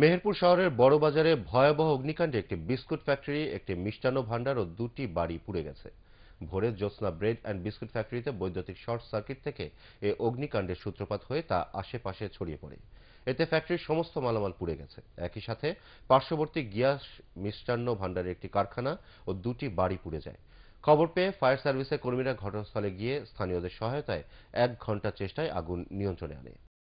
মেহেরপুর শহরের বড় বাজারে ভয়াবহ অগ্নিকাণ্ডে একটি বিস্কুট ফ্যাক্টরি একটি মিষ্টান্ন ভাণ্ডার ও দুটি বাড়ি পুড়ে গেছে ভোরে জ্যোৎস্না ব্রেড অ্যান্ড বিস্কুট ফ্যাক্টরিতে বৈদ্যুতিক শর্ট সার্কিট থেকে এ অগ্নিকাণ্ডের সূত্রপাত হয়ে তা আশেপাশে ছড়িয়ে পড়ে এতে ফ্যাক্টরির সমস্ত মালামাল পুড়ে গেছে একই সাথে পার্শ্ববর্তী গিয়াস মিষ্টান্ন ভাণ্ডারের একটি কারখানা ও দুটি বাড়ি পুড়ে যায় খবর পেয়ে ফায়ার সার্ভিসের কর্মীরা ঘটনাস্থলে গিয়ে স্থানীয়দের সহায়তায় এক ঘন্টা চেষ্টায় আগুন নিয়ন্ত্রণে আনে